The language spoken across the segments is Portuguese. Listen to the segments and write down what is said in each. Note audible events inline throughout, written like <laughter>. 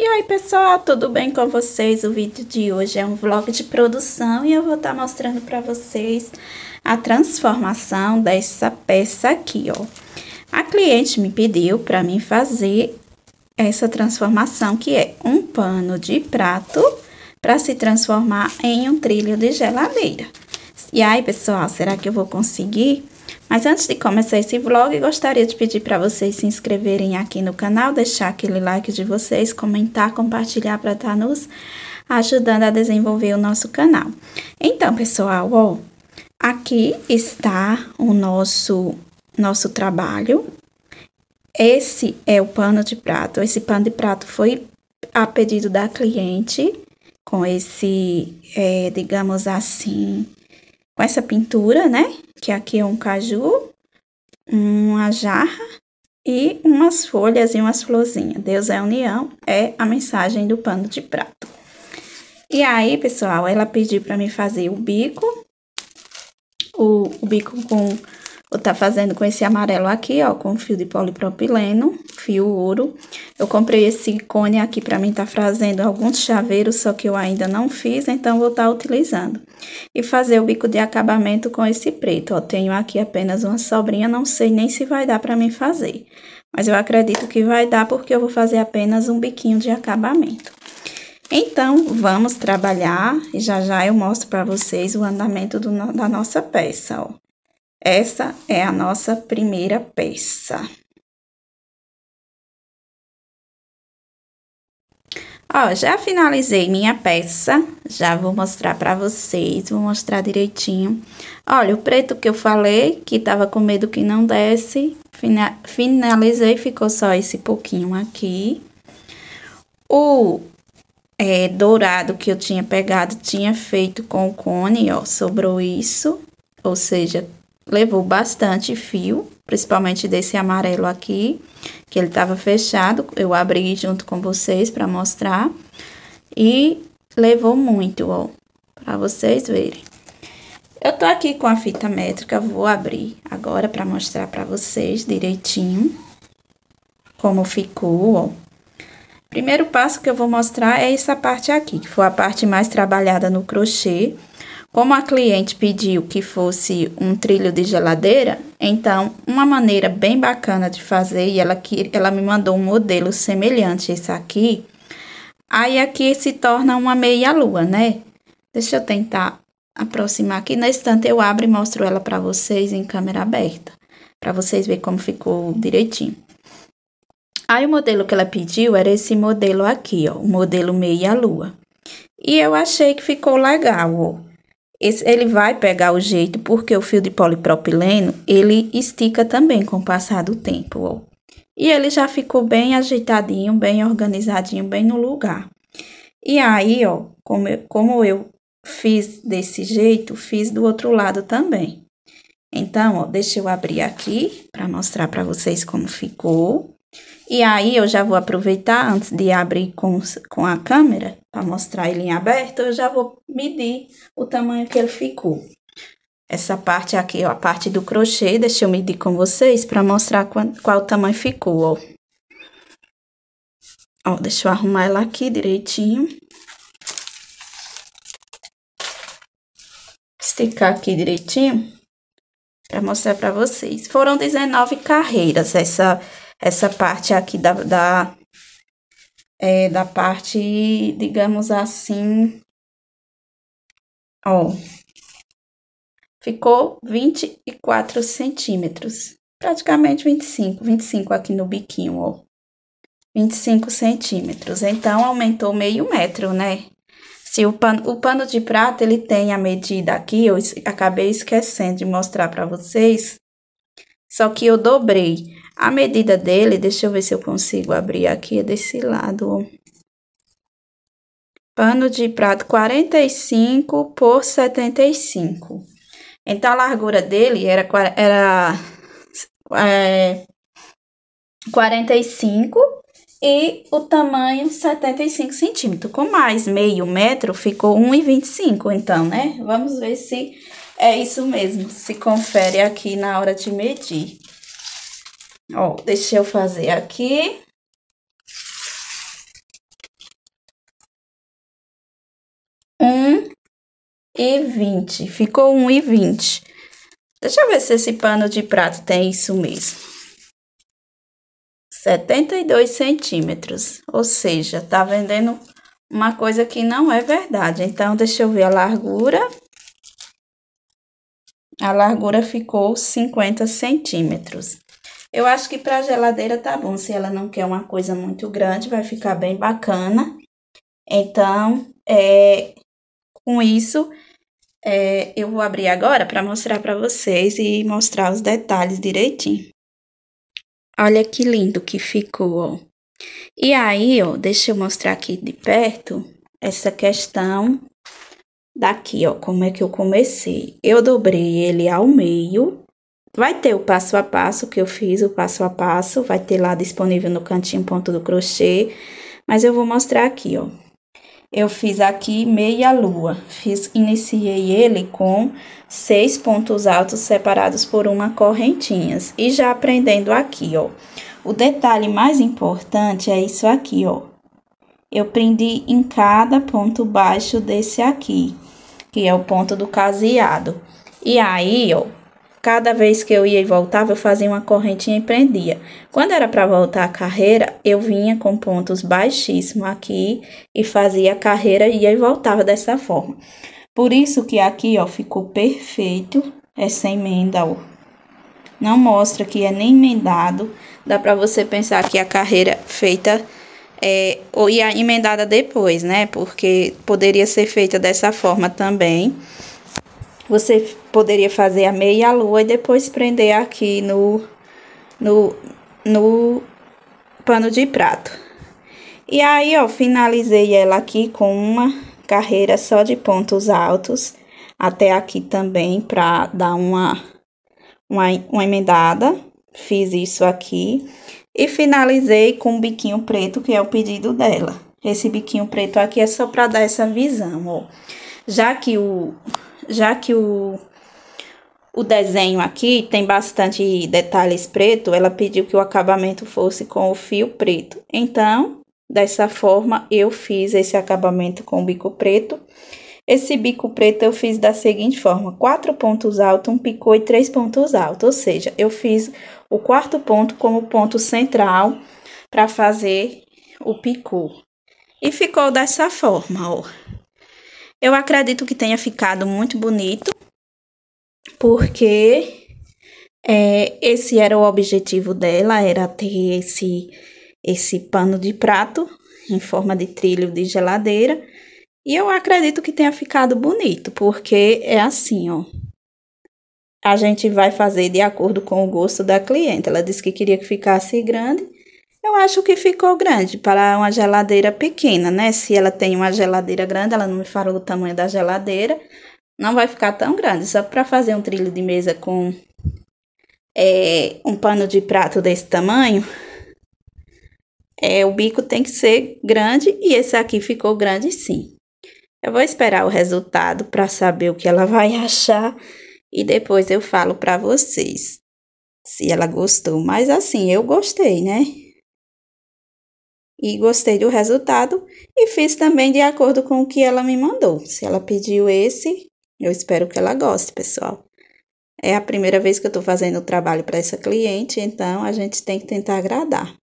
E aí pessoal, tudo bem com vocês? O vídeo de hoje é um vlog de produção e eu vou estar tá mostrando para vocês a transformação dessa peça aqui, ó. A cliente me pediu para mim fazer essa transformação que é um pano de prato para se transformar em um trilho de geladeira. E aí pessoal, será que eu vou conseguir? Mas antes de começar esse vlog, gostaria de pedir para vocês se inscreverem aqui no canal, deixar aquele like de vocês, comentar, compartilhar para estar tá nos ajudando a desenvolver o nosso canal. Então, pessoal, ó, aqui está o nosso, nosso trabalho. Esse é o pano de prato. Esse pano de prato foi a pedido da cliente com esse, é, digamos assim, com essa pintura, né? Que aqui é um caju, uma jarra e umas folhas e umas florzinhas. Deus é união é a mensagem do pano de prato. E aí, pessoal, ela pediu para mim fazer o bico, o, o bico com Vou tá fazendo com esse amarelo aqui, ó, com fio de polipropileno, fio ouro. Eu comprei esse cone aqui pra mim tá fazendo alguns chaveiros, só que eu ainda não fiz, então vou tá utilizando. E fazer o bico de acabamento com esse preto, ó, tenho aqui apenas uma sobrinha, não sei nem se vai dar pra mim fazer. Mas eu acredito que vai dar, porque eu vou fazer apenas um biquinho de acabamento. Então, vamos trabalhar e já já eu mostro para vocês o andamento do, da nossa peça, ó. Essa é a nossa primeira peça. Ó, já finalizei minha peça, já vou mostrar para vocês, vou mostrar direitinho. Olha, o preto que eu falei, que tava com medo que não desse, finalizei, ficou só esse pouquinho aqui. O é, dourado que eu tinha pegado, tinha feito com o cone, ó, sobrou isso, ou seja, levou bastante fio, principalmente desse amarelo aqui, que ele estava fechado, eu abri junto com vocês para mostrar. E levou muito, ó, para vocês verem. Eu tô aqui com a fita métrica, vou abrir agora para mostrar para vocês direitinho como ficou, ó. Primeiro passo que eu vou mostrar é essa parte aqui, que foi a parte mais trabalhada no crochê. Como a cliente pediu que fosse um trilho de geladeira, então uma maneira bem bacana de fazer, e ela, ela me mandou um modelo semelhante a esse aqui, aí aqui é se torna uma meia-lua, né? Deixa eu tentar aproximar aqui. Na estante eu abro e mostro ela para vocês em câmera aberta, para vocês verem como ficou direitinho. Aí o modelo que ela pediu era esse modelo aqui, ó, o modelo meia-lua. E eu achei que ficou legal, ó. Esse, ele vai pegar o jeito porque o fio de polipropileno ele estica também com o passar do tempo. Ó. E ele já ficou bem ajeitadinho, bem organizadinho, bem no lugar. E aí, ó, como eu, como eu fiz desse jeito, fiz do outro lado também. Então, ó, deixa eu abrir aqui para mostrar para vocês como ficou. E aí, eu já vou aproveitar antes de abrir com, com a câmera para mostrar ele em aberto, eu já vou medir o tamanho que ele ficou. Essa parte aqui, ó, a parte do crochê, deixa eu medir com vocês para mostrar qual, qual tamanho ficou, ó. Ó, deixa eu arrumar ela aqui direitinho. Esticar aqui direitinho para mostrar para vocês. Foram 19 carreiras essa essa parte aqui da, da é, da parte, digamos assim, ó, ficou 24 centímetros, praticamente 25, 25 aqui no biquinho, ó, 25 centímetros, então aumentou meio metro, né? Se o pano, o pano de prata, ele tem a medida aqui, eu acabei esquecendo de mostrar para vocês, só que eu dobrei. A medida dele, deixa eu ver se eu consigo abrir aqui, é desse lado. Pano de prato 45 por 75. Então, a largura dele era, era é, 45 e o tamanho 75 centímetros. Com mais meio metro, ficou 1,25, então, né? Vamos ver se é isso mesmo. Se confere aqui na hora de medir. Ó, deixa eu fazer aqui. Um e vinte. Ficou um e vinte. Deixa eu ver se esse pano de prato tem isso mesmo. 72 centímetros, ou seja, tá vendendo uma coisa que não é verdade. Então, deixa eu ver a largura. A largura ficou 50 centímetros. Eu acho que para geladeira tá bom. Se ela não quer uma coisa muito grande, vai ficar bem bacana. Então, é, com isso, é, eu vou abrir agora para mostrar para vocês e mostrar os detalhes direitinho. Olha que lindo que ficou, ó. E aí, ó, deixa eu mostrar aqui de perto essa questão daqui, ó, como é que eu comecei. Eu dobrei ele ao meio Vai ter o passo a passo que eu fiz, o passo a passo, vai ter lá disponível no cantinho ponto do crochê, mas eu vou mostrar aqui, ó. Eu fiz aqui meia lua, fiz, iniciei ele com seis pontos altos separados por uma correntinhas. E já aprendendo aqui, ó, o detalhe mais importante é isso aqui, ó. Eu prendi em cada ponto baixo desse aqui, que é o ponto do caseado. E aí, ó, Cada vez que eu ia e voltava, eu fazia uma correntinha e prendia. Quando era para voltar a carreira, eu vinha com pontos baixíssimos aqui e fazia a carreira ia e voltava dessa forma. Por isso que aqui, ó, ficou perfeito essa emenda, ó. Não mostra que é nem emendado. Dá para você pensar que a carreira feita é, ou ia emendada depois, né? Porque poderia ser feita dessa forma também. Você poderia fazer a meia lua e depois prender aqui no, no, no pano de prato. E aí, ó, finalizei ela aqui com uma carreira só de pontos altos até aqui também para dar uma, uma, uma emendada. Fiz isso aqui e finalizei com o biquinho preto, que é o pedido dela. Esse biquinho preto aqui é só para dar essa visão, ó. Já que o já que o, o desenho aqui tem bastante detalhes preto, ela pediu que o acabamento fosse com o fio preto. Então, dessa forma, eu fiz esse acabamento com o bico preto. Esse bico preto eu fiz da seguinte forma: quatro pontos altos, um picô e três pontos altos. Ou seja, eu fiz o quarto ponto como ponto central para fazer o picô. E ficou dessa forma, ó. Eu acredito que tenha ficado muito bonito, porque é, esse era o objetivo dela, era ter esse, esse pano de prato em forma de trilho de geladeira. E eu acredito que tenha ficado bonito, porque é assim, ó. A gente vai fazer de acordo com o gosto da cliente. Ela disse que queria que ficasse grande, eu acho que ficou grande para uma geladeira pequena, né? Se ela tem uma geladeira grande, ela não me falou o tamanho da geladeira, não vai ficar tão grande. Só para fazer um trilho de mesa com é, um pano de prato desse tamanho, é, o bico tem que ser grande e esse aqui ficou grande sim. Eu vou esperar o resultado para saber o que ela vai achar e depois eu falo para vocês se ela gostou. Mas assim, eu gostei, né? e gostei do resultado e fiz também de acordo com o que ela me mandou. Se ela pediu esse, eu espero que ela goste, pessoal. É a primeira vez que eu estou fazendo o trabalho para essa cliente, então a gente tem que tentar agradar.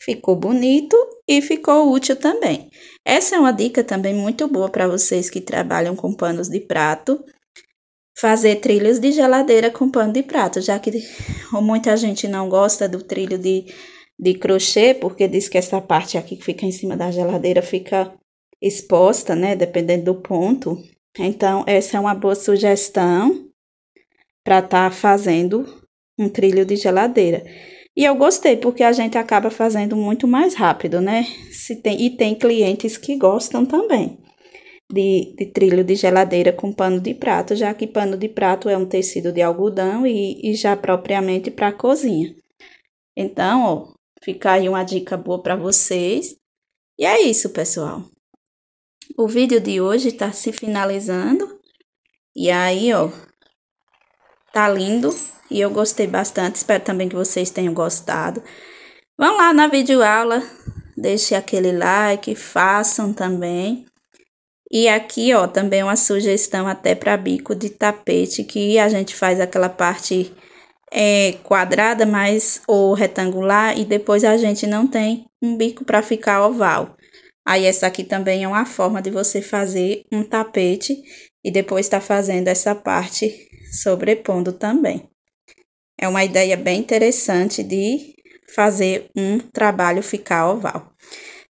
Ficou bonito e ficou útil também. Essa é uma dica também muito boa para vocês que trabalham com panos de prato. Fazer trilhos de geladeira com pano de prato, já que <laughs> muita gente não gosta do trilho de de crochê, porque diz que essa parte aqui que fica em cima da geladeira fica exposta, né, dependendo do ponto. Então, essa é uma boa sugestão para estar tá fazendo um trilho de geladeira. E eu gostei, porque a gente acaba fazendo muito mais rápido, né? Se tem, e tem clientes que gostam também de, de trilho de geladeira com pano de prato, já que pano de prato é um tecido de algodão e, e já propriamente para cozinha. Então, ó, Fica aí uma dica boa para vocês. E é isso, pessoal. O vídeo de hoje está se finalizando. E aí, ó, tá lindo. E eu gostei bastante. Espero também que vocês tenham gostado. Vão lá na videoaula, deixe aquele like, façam também. E aqui, ó, também uma sugestão até para bico de tapete, que a gente faz aquela parte é, quadrada mais ou retangular e depois a gente não tem um bico para ficar oval. Aí essa aqui também é uma forma de você fazer um tapete e depois está fazendo essa parte sobrepondo também. É uma ideia bem interessante de fazer um trabalho ficar oval.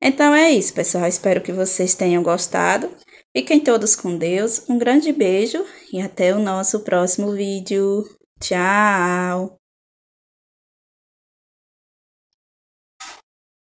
Então é isso, pessoal. Espero que vocês tenham gostado. Fiquem todos com Deus. Um grande beijo e até o nosso próximo vídeo. Tchau!